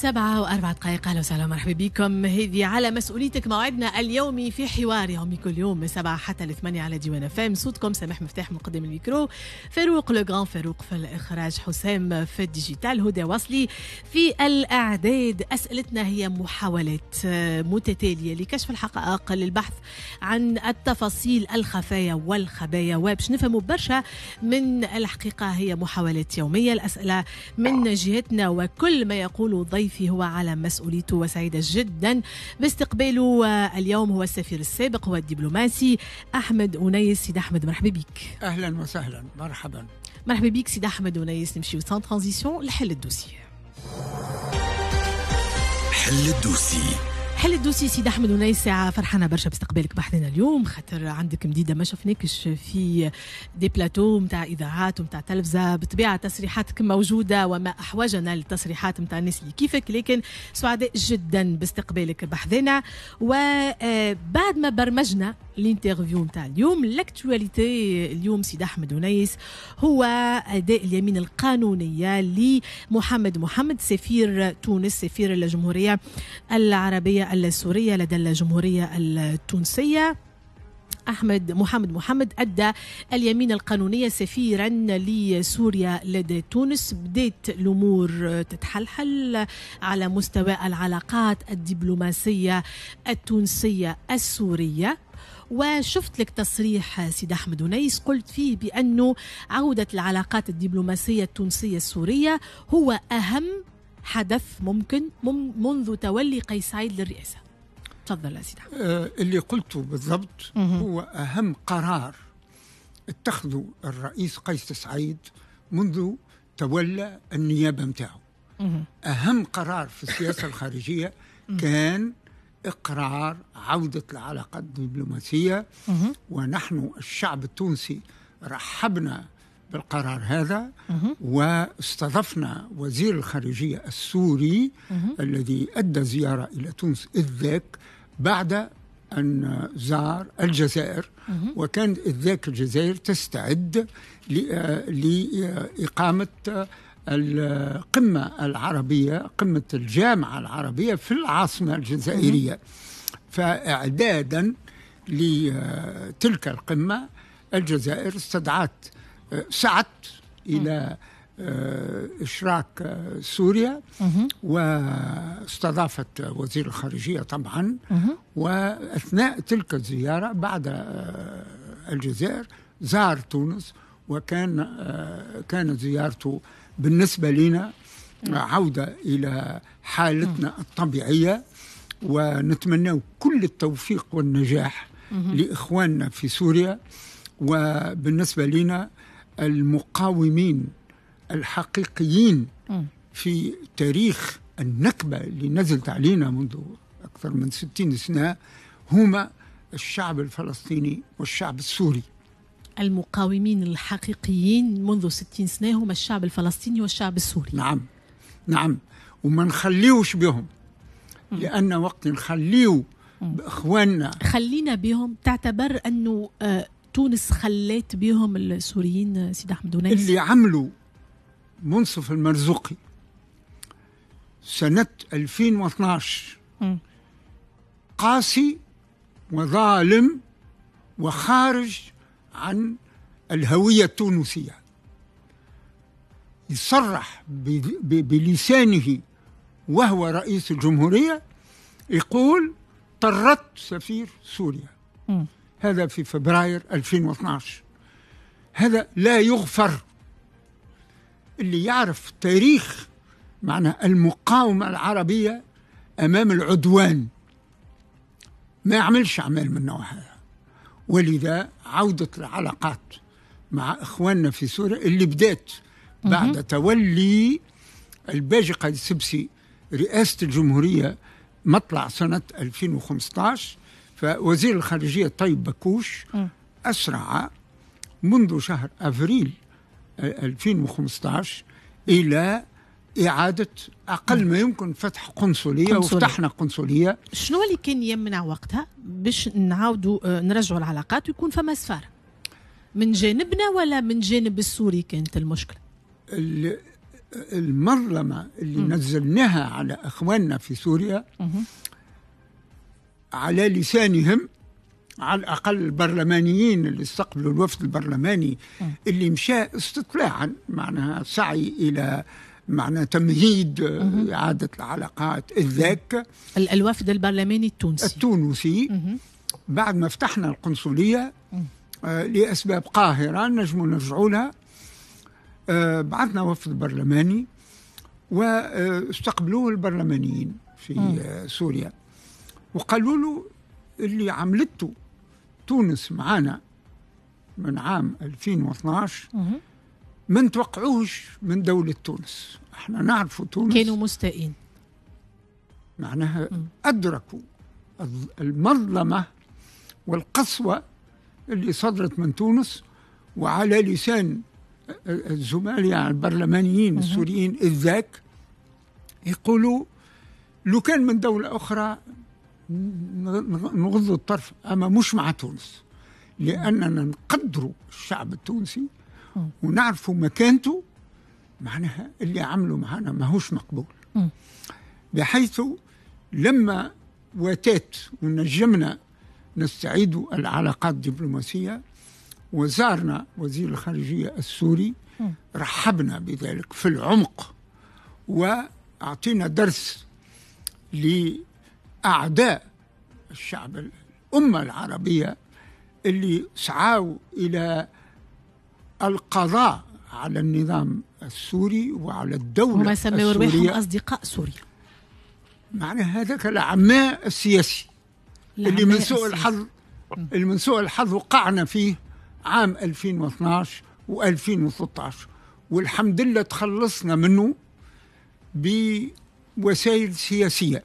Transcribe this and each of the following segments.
سبعة وأربع دقائق أهلا وسهلا ومرحبا بكم هذه على مسؤوليتك موعدنا اليومي في حوار يومي كل يوم من سبعة حتى الثمانية على ديوان فام صوتكم سامح مفتاح من قدام الميكرو فاروق لوغان فاروق في الإخراج حسام في الديجيتال هدى وصلي في الأعداد أسئلتنا هي محاولات متتالية لكشف الحقائق للبحث عن التفاصيل الخفايا والخبايا وباش نفهموا برشا من الحقيقة هي محاولات يومية الأسئلة من جهتنا وكل ما يقوله ضيف ضيفي هو على مسؤوليته وسعيدة جدا باستقباله اليوم هو السفير السابق والدبلوماسي أحمد أنيس سيد أحمد مرحبا بك أهلا وسهلا مرحبا مرحبا بك سيد أحمد أنيس نمشيو سان ترانزيسيون لحل الدوسي حل الدوسي حل الدوسي سيد احمد وناي ساعه فرحانه برشا باستقبالك بحثنا اليوم خاطر عندك مديده ما شفناكش في دي بلاتو نتاع اذاعات ونتاع تلفزه بطبيعه تصريحاتك موجوده وما احوجنا للتصريحات نتاع الناس اللي كيفك لكن سعداء جدا باستقبالك بحثنا وبعد آه، ما برمجنا الانترفيو نتاع اليوم لاكتواليتي اليوم سيد احمد ونيس هو اداء اليمين القانونيه لمحمد محمد سفير تونس سفير الجمهوريه العربيه السورية لدى الجمهورية التونسية أحمد محمد محمد أدى اليمين القانونية سفيرا لسوريا لدى تونس بدأت الأمور تتحلحل على مستوى العلاقات الدبلوماسية التونسية السورية وشفت لك تصريح سيد احمد ونيس قلت فيه بانه عوده العلاقات الدبلوماسيه التونسيه السوريه هو اهم حدث ممكن منذ تولي قيس سعيد للرئاسة تفضل يا سيدي آه، اللي قلته بالضبط هو أهم قرار اتخذه الرئيس قيس سعيد منذ تولى النيابة متاعه أهم قرار في السياسة الخارجية كان إقرار عودة العلاقات الدبلوماسية ونحن الشعب التونسي رحبنا بالقرار هذا واستضفنا وزير الخارجية السوري الذي أدى زيارة إلى تونس إذ ذاك بعد أن زار الجزائر وكان إذ ذاك الجزائر تستعد لإقامة القمة العربية قمة الجامعة العربية في العاصمة الجزائرية فإعدادا لتلك القمة الجزائر استدعت سعت إلى آه، إشراك آه، سوريا واستضافت وزير الخارجية طبعا وأثناء تلك الزيارة بعد آه، الجزائر زار تونس وكان كانت زيارته بالنسبة لنا عودة إلى حالتنا الطبيعية ونتمنى كل التوفيق والنجاح لإخواننا في سوريا وبالنسبة لنا المقاومين الحقيقيين في تاريخ النكبة اللي نزلت علينا منذ أكثر من ستين سنة هما الشعب الفلسطيني والشعب السوري المقاومين الحقيقيين منذ ستين سنة هما الشعب الفلسطيني والشعب السوري نعم نعم وما نخليوش بهم لأن وقت نخليو بإخواننا خلينا بهم تعتبر أنه آه، تونس خلات بهم السوريين سيد احمد ونيس اللي عملوا منصف المرزوقي سنة 2012 قاسي وظالم وخارج عن الهوية التونسية يصرح بلسانه وهو رئيس الجمهورية يقول طردت سفير سوريا م. هذا في فبراير 2012 هذا لا يغفر اللي يعرف تاريخ معنى المقاومة العربية أمام العدوان ما يعملش أعمال من نوع هذا ولذا عودة العلاقات مع إخواننا في سوريا اللي بدأت بعد تولي الباجي قيد سبسي رئاسة الجمهورية مطلع سنة 2015 فوزير الخارجية طيب بكوش أسرع منذ شهر أفريل 2015 آه، إلى إعادة أقل ما يمكن فتح قنصلية قنصولي. وفتحنا قنصلية شنو اللي كان يمنع وقتها باش نعاودوا آه، نرجعوا العلاقات ويكون فما سفارة من جانبنا ولا من جانب السوري كانت المشكلة المظلمة اللي م. نزلناها على أخواننا في سوريا م. على لسانهم على الاقل البرلمانيين اللي استقبلوا الوفد البرلماني اللي مشى استطلاعا معناها سعي الى معنى تمهيد إعادة العلاقات الذاك ذاك الوفد البرلماني التونسي التونسي بعد ما فتحنا القنصلية آه، لأسباب قاهرة نجموا نرجعولها آه، بعثنا وفد برلماني واستقبلوه آه، البرلمانيين في سوريا وقالوا له اللي عملته تونس معانا من عام 2012 ما نتوقعوهش من دولة تونس احنا نعرفوا تونس كانوا مستائين معناها أدركوا المظلمة والقسوة اللي صدرت من تونس وعلى لسان الزملاء يعني البرلمانيين السوريين ذاك يقولوا لو كان من دولة أخرى نغض الطرف أما مش مع تونس لأننا نقدروا الشعب التونسي ونعرفوا مكانته معناها اللي عملوا معنا ماهوش مقبول بحيث لما واتات ونجمنا نستعيد العلاقات الدبلوماسية وزارنا وزير الخارجية السوري رحبنا بذلك في العمق وأعطينا درس أعداء الشعب الأمة العربية اللي سعوا إلى القضاء على النظام السوري وعلى الدولة هما سموا رواحهم أصدقاء سوريا معنى هذاك العماء السياسي اللي من سوء الحظ اللي من سوء الحظ وقعنا فيه عام 2012 و2013 والحمد لله تخلصنا منه بوسائل سياسيه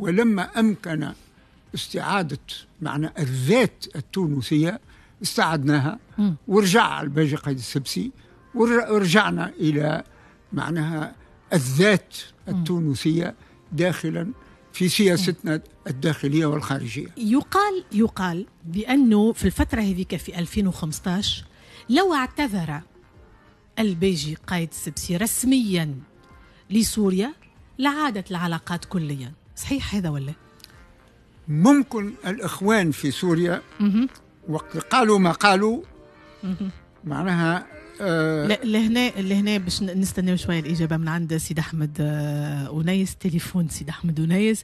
ولما أمكن استعادة معنى الذات التونسية استعدناها ورجع الباجي قيد السبسي ورجعنا إلى معناها الذات التونسية داخلا في سياستنا الداخلية والخارجية يقال يقال بأنه في الفترة هذيك في 2015 لو اعتذر البيجي قايد السبسي رسميا لسوريا لعادت العلاقات كليا صحيح هذا ولا ممكن الإخوان في سوريا وقت قالوا ما قالوا معناها آه، لهنا لهنا باش نستناو شويه الاجابه من عند سيد احمد آه انيس تليفون سيد احمد انيس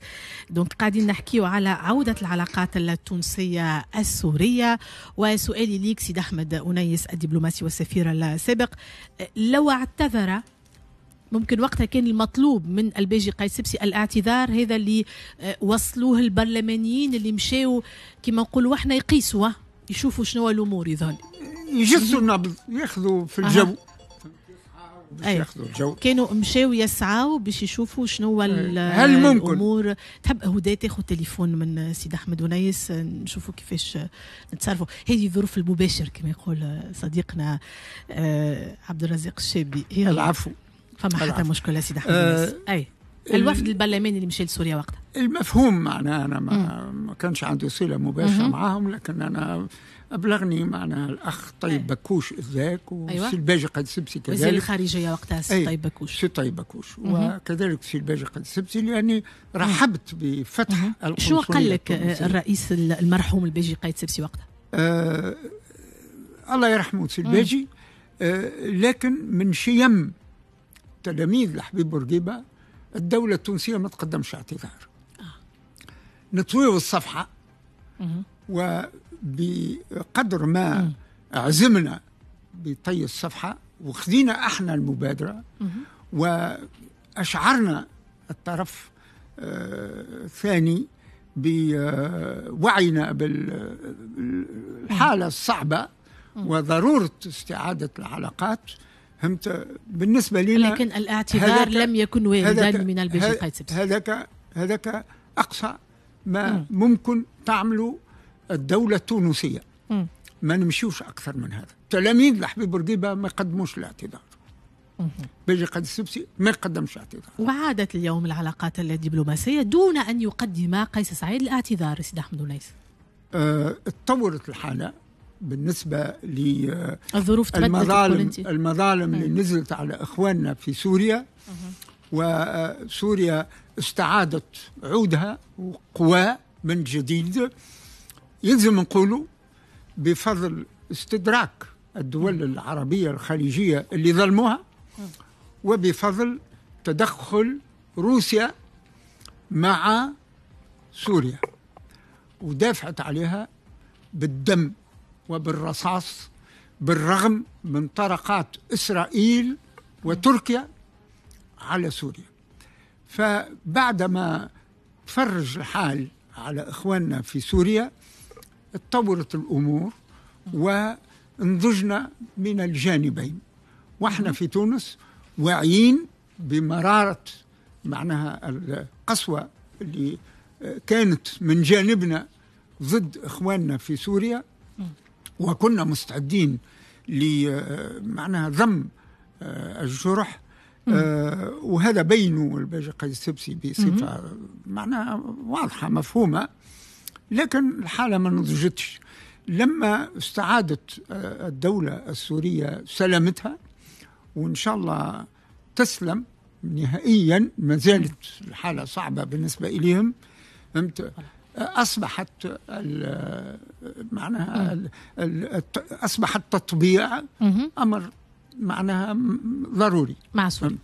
دونك قاعدين نحكيو على عوده العلاقات التونسيه السوريه وسؤالي ليك سيد احمد انيس الدبلوماسي والسفير السابق آه، لو اعتذر ممكن وقتها كان المطلوب من الباجي قيس سبسي الاعتذار هذا اللي آه، وصلوه البرلمانيين اللي مشاو كما نقولوا احنا يقيسوا آه، يشوفوا شنو الامور يظهر يجسوا النبض ياخذوا في الجو أه. ياخذوا الجو كانوا مشاو يسعوا باش يشوفوا شنو هل ممكن الامور تحب هدى تاخذ تليفون من سيد احمد ونيس آه، نشوفوا كيفاش نتصرفوا هذه الظروف المباشر كما يقول صديقنا عبد الرزاق الشابي العفو فما حتى مشكله سيدي أه اي الوفد البرلماني اللي مشى لسوريا وقتها المفهوم معناها انا ما, ما كانش عندي صله مباشره معاهم لكن انا ابلغني معنا الاخ طيب بكوش ذاك وسي أيوة. الباجي قد سبسي كذلك وزير الخارجيه وقتها سي طيب بكوش سي طيب بكوش وكذلك سي الباجي قد سبسي لاني رحبت بفتح القنصليه شو قال لك الرئيس المرحوم الباجي قايد سبسي وقتها؟ آه الله يرحمه سي الباجي آه لكن من شيم تلاميذ لحبيب بورقيبه الدوله التونسيه ما تقدمش اعتذار آه. نطويو الصفحه وبقدر ما عزمنا بطي الصفحه وخذينا احنا المبادره واشعرنا الطرف آه، الثاني بوعينا بالحاله الصعبه وضروره استعاده العلاقات فهمت بالنسبه لنا لكن الاعتبار لم يكن واردا من البيجي قيس هذاك هذاك اقصى ما م. ممكن تعمله الدوله التونسيه م. ما نمشيوش اكثر من هذا تلاميذ الحبيب برقيبة ما يقدموش الاعتذار بيجي قد السبسي ما يقدمش اعتذار وعادت اليوم العلاقات الدبلوماسيه دون ان يقدم قيس سعيد الاعتذار سيدي احمد ونيس أه تطورت الحاله بالنسبة للظروف المظالم, المظالم اللي نعم. نزلت على إخواننا في سوريا وسوريا آه، استعادت عودها وقواه من جديد يلزم نقولوا بفضل استدراك الدول العربية الخليجية اللي ظلموها وبفضل تدخل روسيا مع سوريا ودافعت عليها بالدم وبالرصاص بالرغم من طرقات إسرائيل وتركيا على سوريا فبعدما تفرج الحال على إخواننا في سوريا اتطورت الأمور ونضجنا من الجانبين واحنا في تونس واعيين بمرارة معناها القسوة اللي كانت من جانبنا ضد إخواننا في سوريا وكنا مستعدين لمعناها آه، ذم آه، الجرح آه، وهذا بينه الباجي السبسي بصفة معناها واضحة مفهومة لكن الحالة ما نضجتش لما استعادت الدولة السورية سلامتها وإن شاء الله تسلم نهائيا ما زالت الحالة صعبة بالنسبة إليهم فهمت اصبحت معناها اصبح التطبيع امر معناها ضروري معصوم